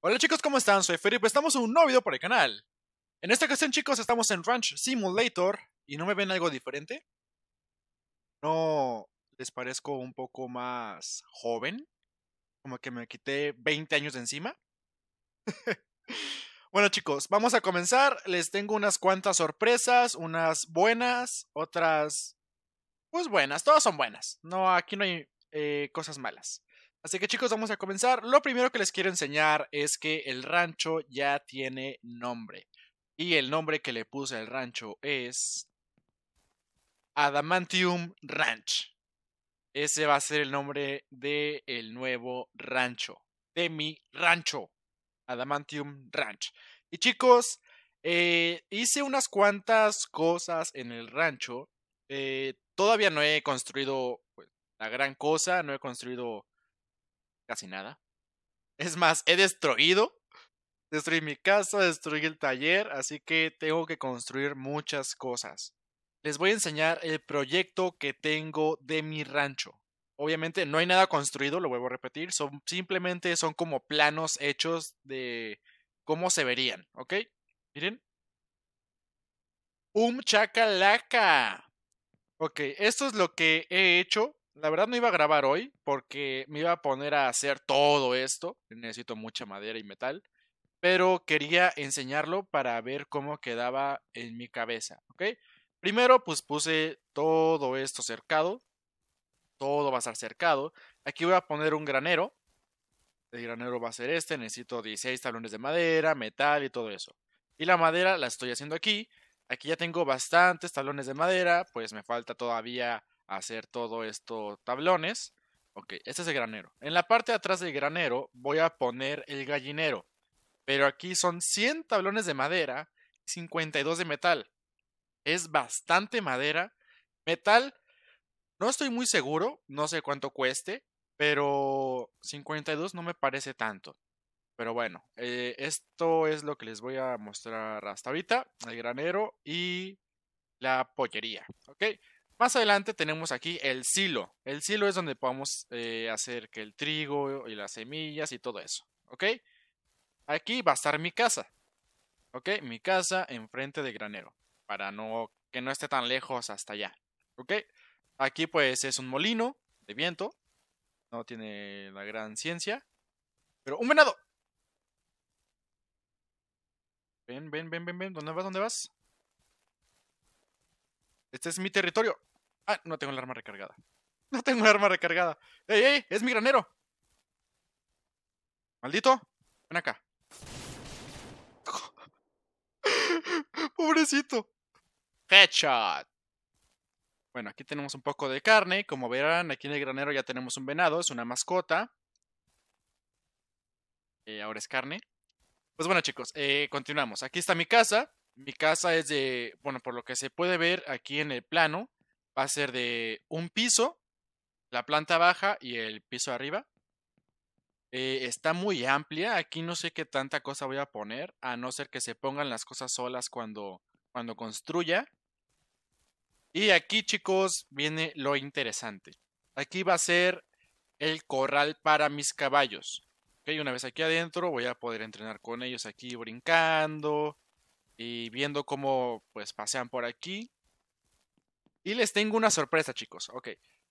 Hola chicos, ¿cómo están? Soy Felipe, estamos en un nuevo video por el canal. En esta ocasión chicos, estamos en Ranch Simulator y ¿no me ven algo diferente? ¿No les parezco un poco más joven? Como que me quité 20 años de encima. bueno chicos, vamos a comenzar. Les tengo unas cuantas sorpresas, unas buenas, otras... Pues buenas, todas son buenas. No, aquí no hay eh, cosas malas. Así que chicos, vamos a comenzar. Lo primero que les quiero enseñar es que el rancho ya tiene nombre. Y el nombre que le puse al rancho es Adamantium Ranch. Ese va a ser el nombre del el nuevo rancho. De mi rancho. Adamantium Ranch. Y chicos, eh, hice unas cuantas cosas en el rancho. Eh, todavía no he construido pues, la gran cosa. No he construido casi nada. Es más, he destruido. Destruí mi casa, destruí el taller, así que tengo que construir muchas cosas. Les voy a enseñar el proyecto que tengo de mi rancho. Obviamente no hay nada construido, lo vuelvo a repetir, son simplemente son como planos hechos de cómo se verían, ¿ok? Miren. Um chacalaca. Ok, esto es lo que he hecho la verdad no iba a grabar hoy porque me iba a poner a hacer todo esto. Necesito mucha madera y metal. Pero quería enseñarlo para ver cómo quedaba en mi cabeza, ¿ok? Primero pues puse todo esto cercado. Todo va a estar cercado. Aquí voy a poner un granero. El granero va a ser este. Necesito 16 tablones de madera, metal y todo eso. Y la madera la estoy haciendo aquí. Aquí ya tengo bastantes tablones de madera. Pues me falta todavía hacer todo esto tablones. Ok, este es el granero. En la parte de atrás del granero voy a poner el gallinero. Pero aquí son 100 tablones de madera, 52 de metal. Es bastante madera. Metal, no estoy muy seguro, no sé cuánto cueste, pero 52 no me parece tanto. Pero bueno, eh, esto es lo que les voy a mostrar hasta ahorita. El granero y la pollería. ¿Ok? Más adelante tenemos aquí el silo. El silo es donde podemos eh, hacer que el trigo y las semillas y todo eso. ¿Ok? Aquí va a estar mi casa. ¿Ok? Mi casa enfrente de granero. Para no que no esté tan lejos hasta allá. ¿Ok? Aquí pues es un molino de viento. No tiene la gran ciencia. Pero un venado. Ven, ven, ven, ven, ven. ¿Dónde vas? ¿Dónde vas? Este es mi territorio. Ah, no tengo el arma recargada. No tengo el arma recargada. ¡Ey, ey! ¡Es mi granero! Maldito, ven acá. Pobrecito. Headshot. Bueno, aquí tenemos un poco de carne. Como verán, aquí en el granero ya tenemos un venado, es una mascota. Eh, ahora es carne. Pues bueno, chicos, eh, continuamos. Aquí está mi casa. Mi casa es de, bueno, por lo que se puede ver aquí en el plano, va a ser de un piso, la planta baja y el piso arriba. Eh, está muy amplia, aquí no sé qué tanta cosa voy a poner, a no ser que se pongan las cosas solas cuando, cuando construya. Y aquí, chicos, viene lo interesante. Aquí va a ser el corral para mis caballos. una vez aquí adentro voy a poder entrenar con ellos aquí brincando, y viendo cómo pues pasean por aquí. Y les tengo una sorpresa, chicos. Ok.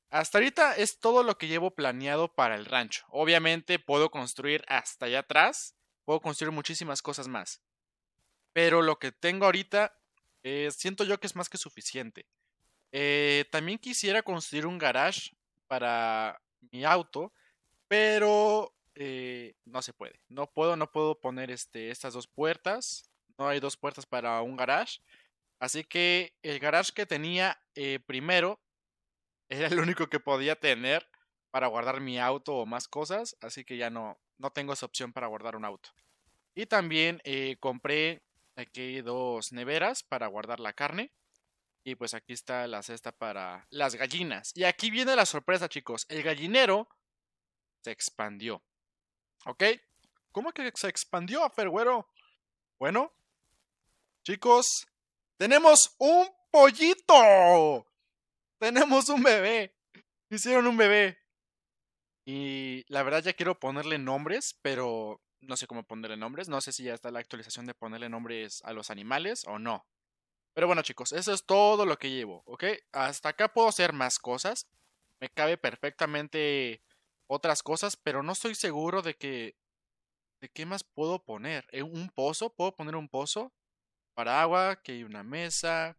Hasta ahorita es todo lo que llevo planeado para el rancho. Obviamente puedo construir hasta allá atrás. Puedo construir muchísimas cosas más. Pero lo que tengo ahorita eh, siento yo que es más que suficiente. Eh, también quisiera construir un garage para mi auto. Pero eh, no se puede. No puedo, no puedo poner este, estas dos puertas no hay dos puertas para un garage. Así que el garage que tenía eh, primero era el único que podía tener para guardar mi auto o más cosas, así que ya no, no tengo esa opción para guardar un auto. Y también eh, compré aquí dos neveras para guardar la carne. Y pues aquí está la cesta para las gallinas. Y aquí viene la sorpresa, chicos. El gallinero se expandió. ¿Ok? ¿Cómo que se expandió, Fergüero? Bueno, Chicos, tenemos un pollito. Tenemos un bebé. Hicieron un bebé. Y la verdad ya quiero ponerle nombres, pero no sé cómo ponerle nombres. No sé si ya está la actualización de ponerle nombres a los animales o no. Pero bueno chicos, eso es todo lo que llevo, ¿ok? Hasta acá puedo hacer más cosas. Me cabe perfectamente otras cosas, pero no estoy seguro de que... ¿De qué más puedo poner? ¿Eh? ¿Un pozo? ¿Puedo poner un pozo? para agua, que hay una mesa,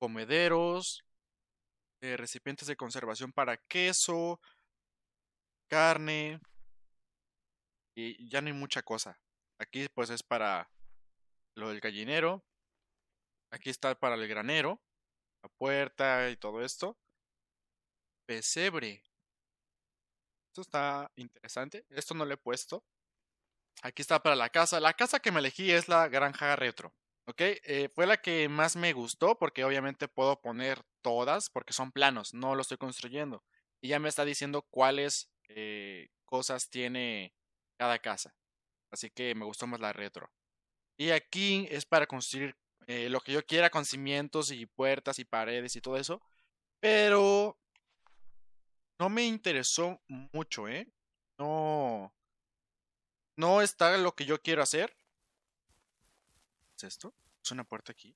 comederos, eh, recipientes de conservación para queso, carne, y ya no hay mucha cosa. Aquí pues es para lo del gallinero, aquí está para el granero, la puerta y todo esto. Pesebre. Esto está interesante, esto no lo he puesto. Aquí está para la casa. La casa que me elegí es la granja retro. ¿ok? Eh, fue la que más me gustó porque obviamente puedo poner todas porque son planos, no lo estoy construyendo. Y ya me está diciendo cuáles eh, cosas tiene cada casa. Así que me gustó más la retro. Y aquí es para construir eh, lo que yo quiera con cimientos y puertas y paredes y todo eso. Pero no me interesó mucho, ¿eh? No. No está lo que yo quiero hacer. ¿Es esto? ¿Es una puerta aquí?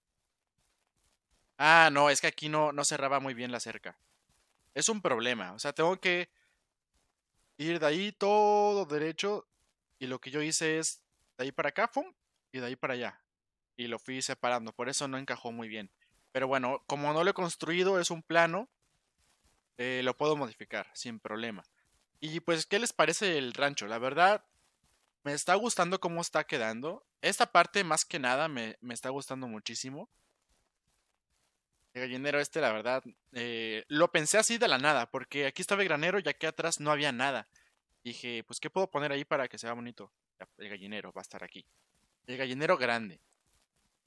Ah, no, es que aquí no, no cerraba muy bien la cerca. Es un problema. O sea, tengo que ir de ahí todo derecho. Y lo que yo hice es de ahí para acá, y de ahí para allá. Y lo fui separando. Por eso no encajó muy bien. Pero bueno, como no lo he construido, es un plano. Eh, lo puedo modificar sin problema. Y pues, ¿qué les parece el rancho? La verdad, me está gustando cómo está quedando. Esta parte más que nada me, está gustando muchísimo. El gallinero este, la verdad, eh, lo pensé así de la nada, porque aquí estaba el granero y aquí atrás no había nada. Dije, pues, ¿qué puedo poner ahí para que sea bonito? El gallinero va a estar aquí. El gallinero grande.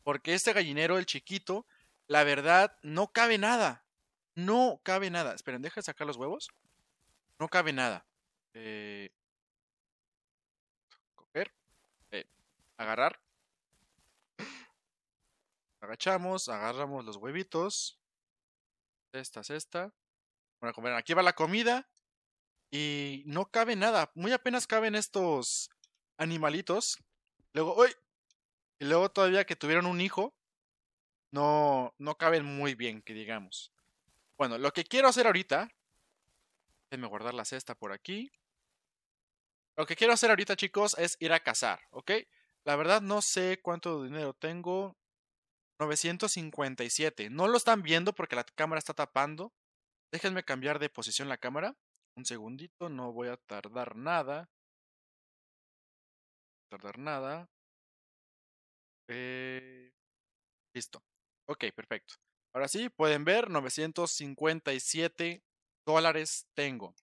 Porque este gallinero, el chiquito, la verdad, no cabe nada. No cabe nada. Esperen, deja sacar los huevos. No cabe nada. Eh, agarrar. Agachamos, agarramos los huevitos. Esta, cesta. Bueno, comer. Aquí va la comida. Y no cabe nada. Muy apenas caben estos animalitos. Luego, ¡uy! Y luego todavía que tuvieron un hijo. No, no caben muy bien, que digamos. Bueno, lo que quiero hacer ahorita. Déjenme guardar la cesta por aquí. Lo que quiero hacer ahorita, chicos, es ir a cazar, ¿ok? La verdad no sé cuánto dinero tengo. 957. No lo están viendo porque la cámara está tapando. Déjenme cambiar de posición la cámara. Un segundito, no voy a tardar nada. Tardar nada. Eh, listo. Ok, perfecto. Ahora sí, pueden ver, 957 dólares tengo.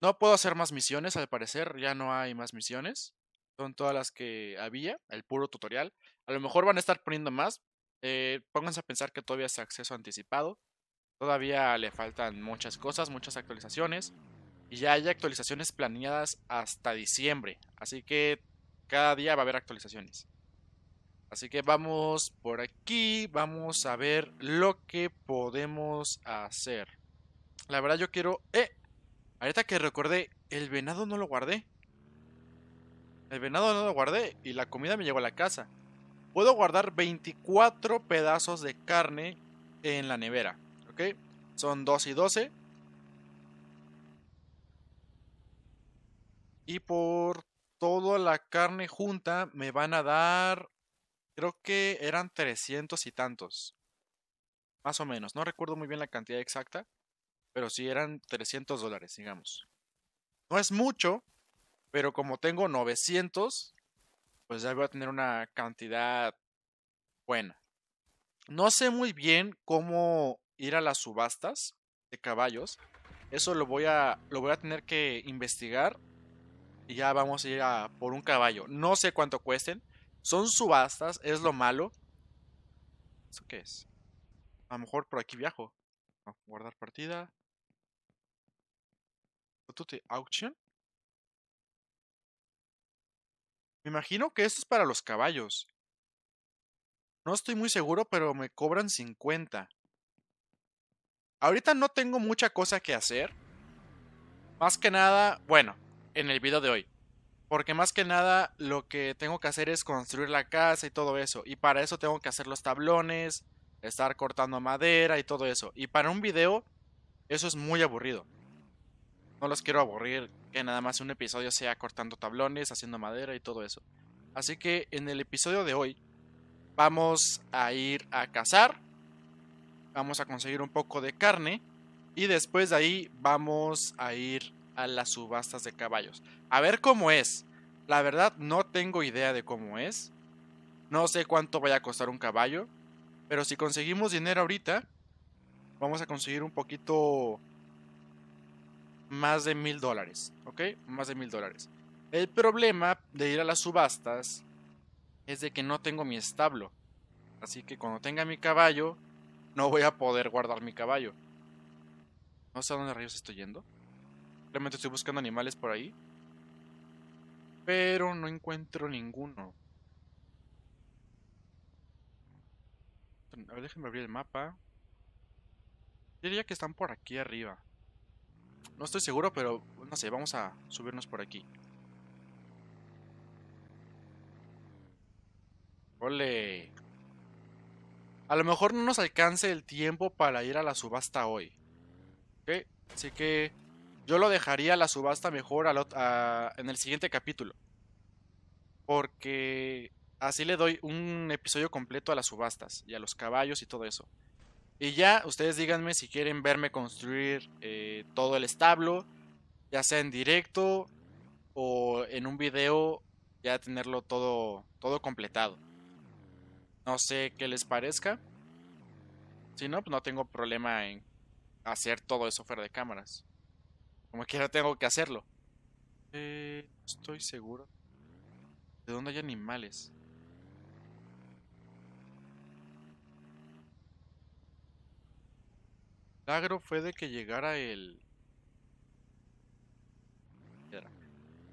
No puedo hacer más misiones, al parecer, ya no hay más misiones. Son todas las que había, el puro tutorial. A lo mejor van a estar poniendo más. Eh, pónganse a pensar que todavía es acceso anticipado. Todavía le faltan muchas cosas, muchas actualizaciones. Y ya hay actualizaciones planeadas hasta diciembre. Así que cada día va a haber actualizaciones. Así que vamos por aquí, vamos a ver lo que podemos hacer. La verdad yo quiero... ¡Eh! Ahorita que recordé, el venado no lo guardé. El venado no lo guardé y la comida me llegó a la casa. Puedo guardar 24 pedazos de carne en la nevera. ¿Ok? Son 2 y 12. Y por toda la carne junta me van a dar... Creo que eran 300 y tantos. Más o menos. No recuerdo muy bien la cantidad exacta. Pero sí eran 300 dólares, digamos. No es mucho, pero como tengo 900, pues ya voy a tener una cantidad buena. No sé muy bien cómo ir a las subastas de caballos. Eso lo voy a, lo voy a tener que investigar. Y ya vamos a ir a por un caballo. No sé cuánto cuesten. Son subastas, es lo malo. ¿Eso qué es? A lo mejor por aquí viajo. guardar partida. Auction. Me imagino que esto es para los caballos. No estoy muy seguro, pero me cobran 50. Ahorita no tengo mucha cosa que hacer. Más que nada, bueno, en el video de hoy. Porque más que nada lo que tengo que hacer es construir la casa y todo eso. Y para eso tengo que hacer los tablones, estar cortando madera y todo eso. Y para un video eso es muy aburrido. No los quiero aburrir que nada más un episodio sea cortando tablones, haciendo madera y todo eso. Así que en el episodio de hoy vamos a ir a cazar, vamos a conseguir un poco de carne y después de ahí vamos a ir a las subastas de caballos. A ver cómo es. La verdad no tengo idea de cómo es. No sé cuánto vaya a costar un caballo. Pero si conseguimos dinero ahorita, vamos a conseguir un poquito más de mil dólares, ¿ok? Más de mil dólares. El problema de ir a las subastas es de que no tengo mi establo. Así que cuando tenga mi caballo, no voy a poder guardar mi caballo. No sé a dónde rayos estoy yendo. Realmente estoy buscando animales por ahí. Pero no encuentro ninguno. A ver, déjenme abrir el mapa. diría que están por aquí arriba. No estoy seguro, pero no sé, vamos a subirnos por aquí. Ole. A lo mejor no nos alcance el tiempo para ir a la subasta hoy. ¿Ok? Así que yo lo dejaría la subasta mejor en el siguiente capítulo. Porque así le doy un episodio completo a las subastas y a los caballos y todo eso. Y ya, ustedes díganme si quieren verme construir eh, todo el establo, ya sea en directo o en un video, ya tenerlo todo, todo completado. No sé qué les parezca. Si no, pues no tengo problema en hacer todo eso fuera de cámaras. Como quiera tengo que hacerlo. Eh, estoy seguro. ¿De dónde hay animales? milagro fue de que llegara el...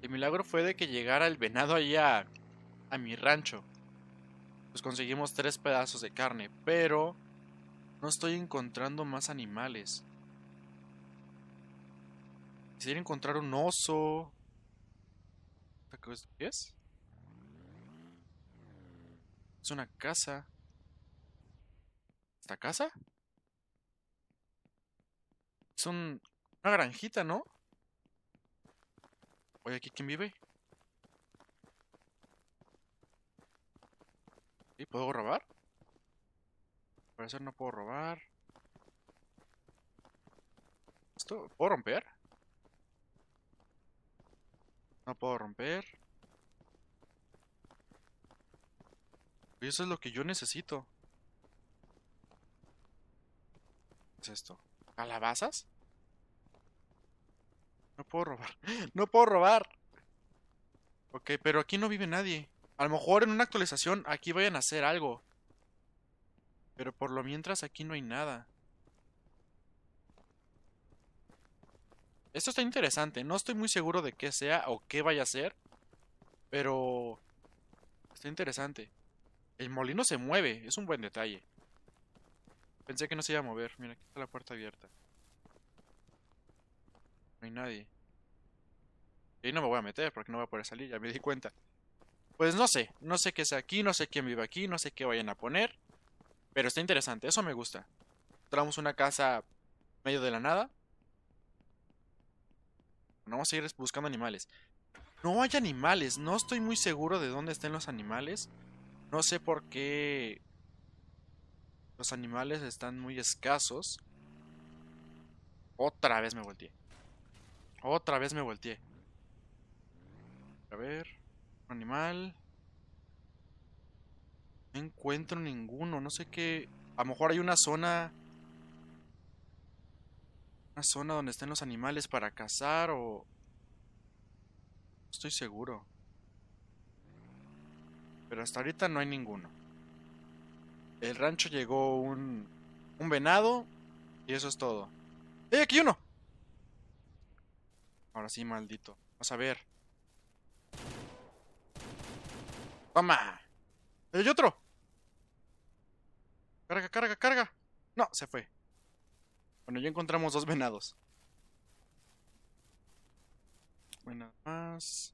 El milagro fue de que llegara el venado allá a mi rancho. Pues conseguimos tres pedazos de carne, pero no estoy encontrando más animales. Quisiera encontrar un oso. ¿Qué es? Es una casa. ¿Esta casa? Son una granjita, ¿no? Oye, ¿aquí quién vive? ¿Y puedo robar? Parece que no puedo robar. ¿Esto? ¿Puedo romper? No puedo romper. Y eso es lo que yo necesito. ¿Qué es esto? ¿Calabazas? No puedo robar. ¡No puedo robar! Ok, pero aquí no vive nadie. A lo mejor en una actualización aquí vayan a hacer algo. Pero por lo mientras aquí no hay nada. Esto está interesante. No estoy muy seguro de qué sea o qué vaya a ser. Pero... Está interesante. El molino se mueve. Es un buen detalle. Pensé que no se iba a mover. Mira, aquí está la puerta abierta. No hay nadie. Y no me voy a meter porque no voy a poder salir, ya me di cuenta. Pues no sé, no sé qué es aquí, no sé quién vive aquí, no sé qué vayan a poner. Pero está interesante, eso me gusta. Traemos una casa medio de la nada. Vamos a ir buscando animales. No hay animales, no estoy muy seguro de dónde estén los animales. No sé por qué los animales están muy escasos. Otra vez me volteé. Otra vez me volteé. A ver. Animal. No encuentro ninguno. No sé qué. A lo mejor hay una zona. Una zona donde estén los animales para cazar o. No estoy seguro. Pero hasta ahorita no hay ninguno. El rancho llegó un. un venado. Y eso es todo. ¡Eh, aquí uno! Ahora sí, maldito. Vamos a ver. ¡Toma! ¡Hay otro! ¡Carga, carga, carga! No, se fue. Bueno, ya encontramos dos venados. Bueno, más.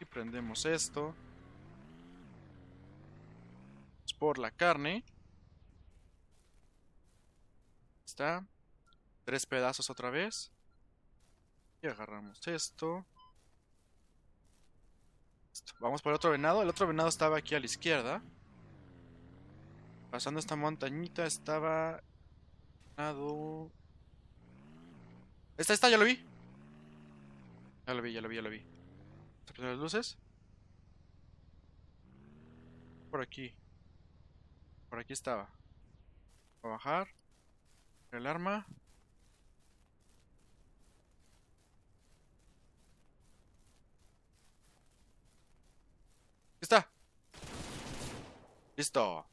Y prendemos esto. Es por la carne. Está. Tres pedazos otra vez. Y agarramos esto. Vamos por el otro venado. El otro venado estaba aquí a la izquierda. Pasando esta montañita estaba... Venado... Esta, esta, ya lo vi. Ya lo vi, ya lo vi, ya lo vi. las luces. Por aquí. Por aquí estaba. Vamos a bajar. El arma. Listo.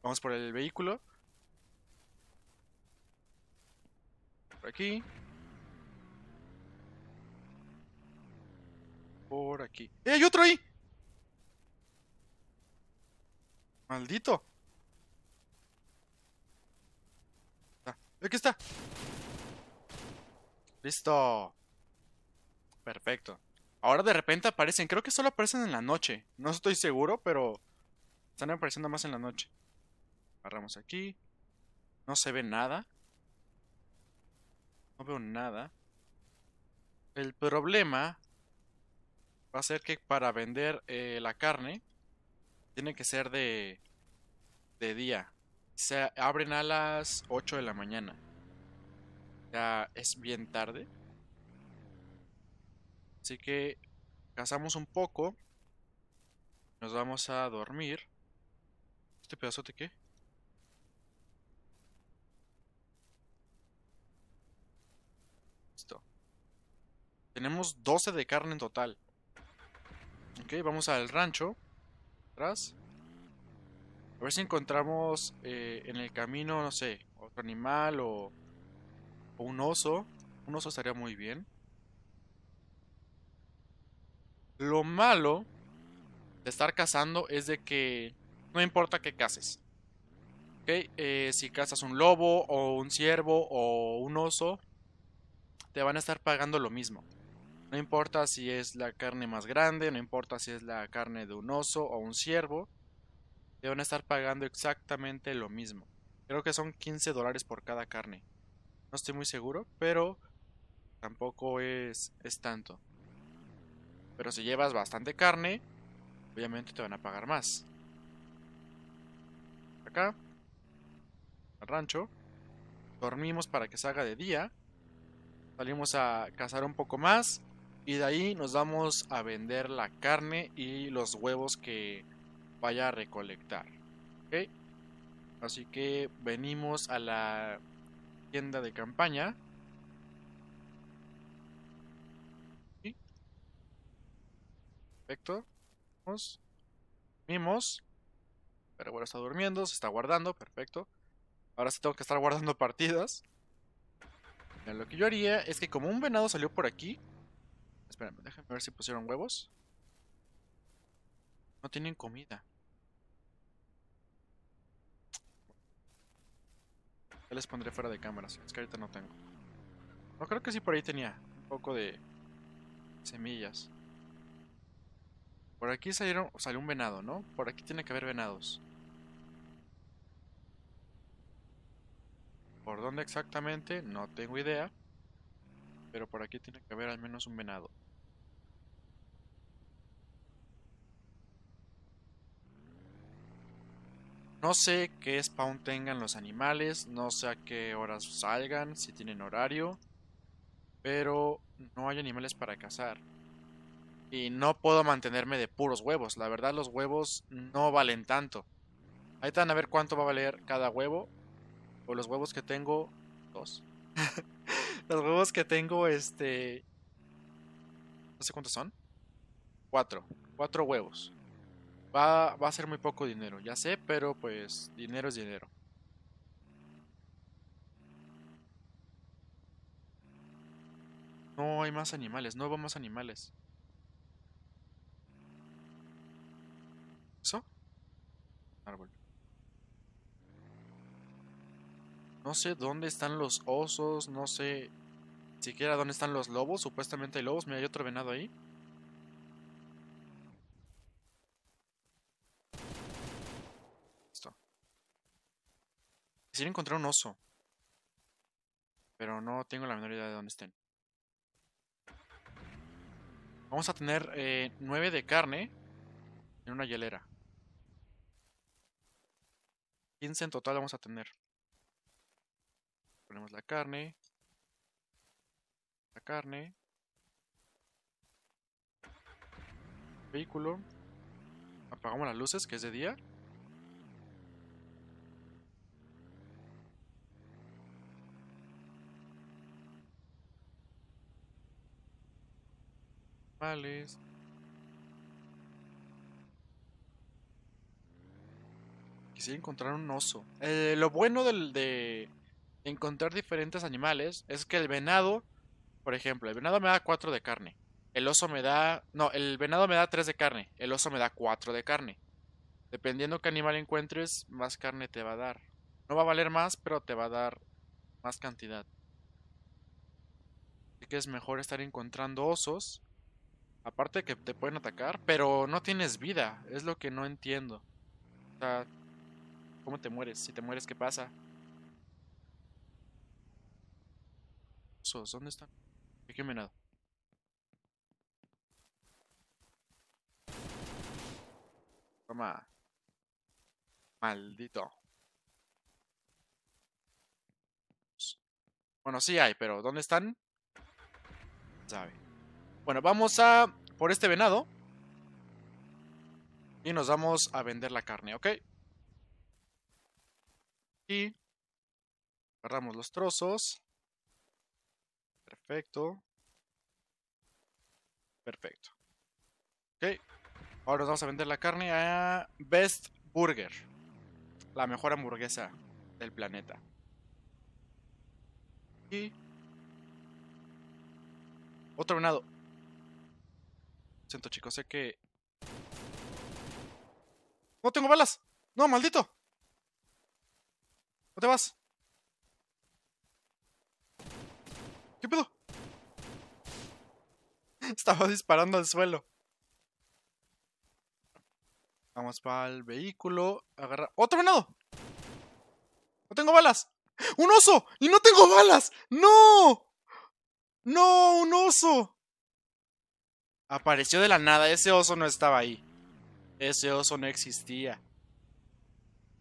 Vamos por el vehículo. Por aquí. Por aquí. ¡Eh, hay otro ahí! Maldito. aquí está. Listo. Perfecto. Ahora de repente aparecen, creo que solo aparecen en la noche. No estoy seguro, pero están apareciendo más en la noche. Agarramos aquí. No se ve nada. No veo nada. El problema va a ser que para vender eh, la carne tiene que ser de, de día. Se abren a las 8 de la mañana. Ya es bien tarde. Así que cazamos un poco. Nos vamos a dormir. ¿Este pedazo pedazote qué? Listo. Tenemos 12 de carne en total. Ok, vamos al rancho. Atrás. A ver si encontramos eh, en el camino, no sé, otro animal o un oso. Un oso estaría muy bien. Lo malo de estar cazando es de que no importa qué cases, ¿okay? Eh, si cazas un lobo o un ciervo o un oso, te van a estar pagando lo mismo. No importa si es la carne más grande, no importa si es la carne de un oso o un ciervo, te van a estar pagando exactamente lo mismo. Creo que son 15 dólares por cada carne. No estoy muy seguro, pero tampoco es, es tanto. Pero si llevas bastante carne, obviamente te van a pagar más. Acá, al rancho, dormimos para que salga de día, salimos a cazar un poco más y de ahí nos vamos a vender la carne y los huevos que vaya a recolectar. Así que venimos a la tienda de campaña Perfecto. Vamos. Mimos. Pero bueno, está durmiendo, se está guardando, perfecto. Ahora sí tengo que estar guardando partidas. lo que yo haría es que como un venado salió por aquí... Espérame, déjenme ver si pusieron huevos. No tienen comida. Ya les pondré fuera de cámaras, es que ahorita no tengo. No creo que sí por ahí tenía un poco de semillas. Por aquí salieron, salió un venado, ¿no? Por aquí tiene que haber venados. ¿Por dónde exactamente? No tengo idea. Pero por aquí tiene que haber al menos un venado. No sé qué spawn tengan los animales, no sé a qué horas salgan, si tienen horario, pero no hay animales para cazar y no puedo mantenerme de puros huevos. La verdad, los huevos no valen tanto. Ahí están a ver cuánto va a valer cada huevo. O los huevos que tengo, dos. los huevos que tengo, este. No sé cuántos son. Cuatro. Cuatro huevos. Va, va a ser muy poco dinero, ya sé, pero pues dinero es dinero. No hay más animales, no más animales. No sé dónde están los osos, no sé siquiera dónde están los lobos. Supuestamente hay lobos. Mira, hay otro venado ahí. Listo. Quisiera encontrar un oso. Pero no tengo la menor idea de dónde estén. Vamos a tener eh, nueve de carne en una hielera. 15 en total vamos a tener. Ponemos la carne. La carne. Vehículo. Apagamos las luces, que es de día. Vale. Quisiera encontrar un oso. Eh, lo bueno del, de encontrar diferentes animales es que el venado, por ejemplo, el venado me da 4 de carne. El oso me da... No, el venado me da 3 de carne. El oso me da 4 de carne. Dependiendo qué animal encuentres, más carne te va a dar. No va a valer más, pero te va a dar más cantidad. Así que es mejor estar encontrando osos. Aparte que te pueden atacar, pero no tienes vida. Es lo que no entiendo. O sea, ¿Cómo te mueres? Si te mueres, ¿qué pasa? ¿Dónde están? Aquí hay venado. Toma. Maldito. Bueno, sí hay, pero ¿dónde están? Sabe. Bueno, vamos a por este venado. Y nos vamos a vender la carne, ¿ok? Y Agarramos los trozos. Perfecto. Perfecto. Ok. Ahora nos vamos a vender la carne a Best Burger. La mejor hamburguesa del planeta. Y... Otro venado. Siento chicos, sé que... No tengo balas. No, maldito. ¿Dónde te vas? ¿Qué pedo? Estaba disparando al suelo. Vamos para el vehículo. Agarra. ¡Otro venado! ¡No tengo balas! ¡Un oso! ¡Y no tengo balas! ¡No! ¡No! ¡Un oso! Apareció de la nada. Ese oso no estaba ahí. Ese oso no existía.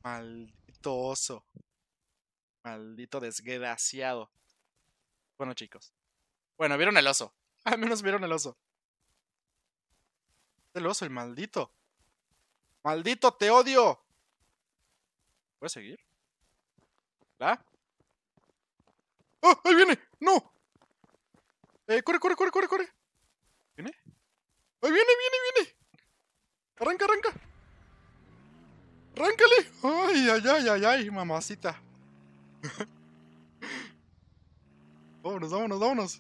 Maldito oso. Maldito desgraciado. Bueno, chicos. Bueno, vieron el oso. Al menos vieron el oso. El oso, el maldito. ¡Maldito, te odio! ¿Puedes seguir? ¿La? oh ¡Ahí viene! ¡No! Eh, corre, corre, corre, corre, corre. ¿Viene? ¡Ahí viene, viene, viene! ¡Arranca, arranca! ¡Arráncale! ay, ay, ay, ay, mamacita! vámonos, vámonos, vámonos.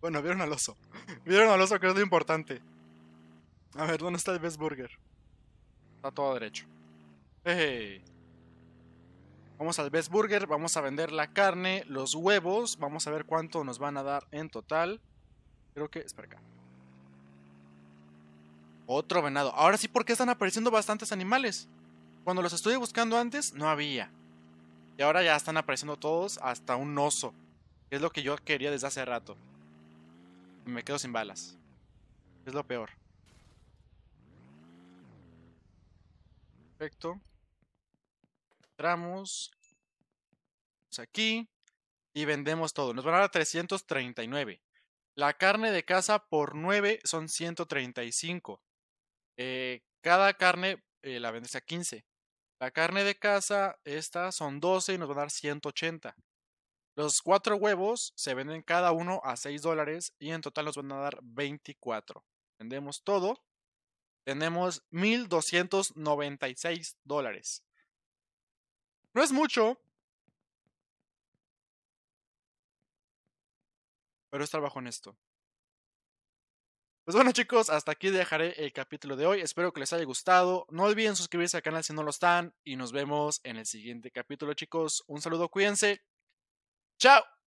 Bueno, vieron al oso. Vieron al oso que es lo importante. A ver, ¿dónde está el Best Burger? Está todo derecho. Vamos al Best Burger, vamos a vender la carne, los huevos, vamos a ver cuánto nos van a dar en total. Creo que... Espera acá. Otro venado. Ahora sí, ¿por qué están apareciendo bastantes animales? Cuando los estuve buscando antes, no había. Y ahora ya están apareciendo todos, hasta un oso. es lo que yo quería desde hace rato. Me quedo sin balas. Es lo peor. Perfecto. Entramos. Aquí. Y vendemos todo. Nos van a dar 339. La carne de casa por 9 son 135. Eh, cada carne eh, la vendes a 15. La carne de casa, estas son 12 y nos van a dar 180. Los cuatro huevos se venden cada uno a 6 dólares y en total nos van a dar 24. Vendemos todo. Tenemos 1.296 dólares. No es mucho. Pero es trabajo esto. Pues bueno chicos, hasta aquí dejaré el capítulo de hoy. Espero que les haya gustado. No olviden suscribirse al canal si no lo están. Y nos vemos en el siguiente capítulo chicos. Un saludo, cuídense. Chao.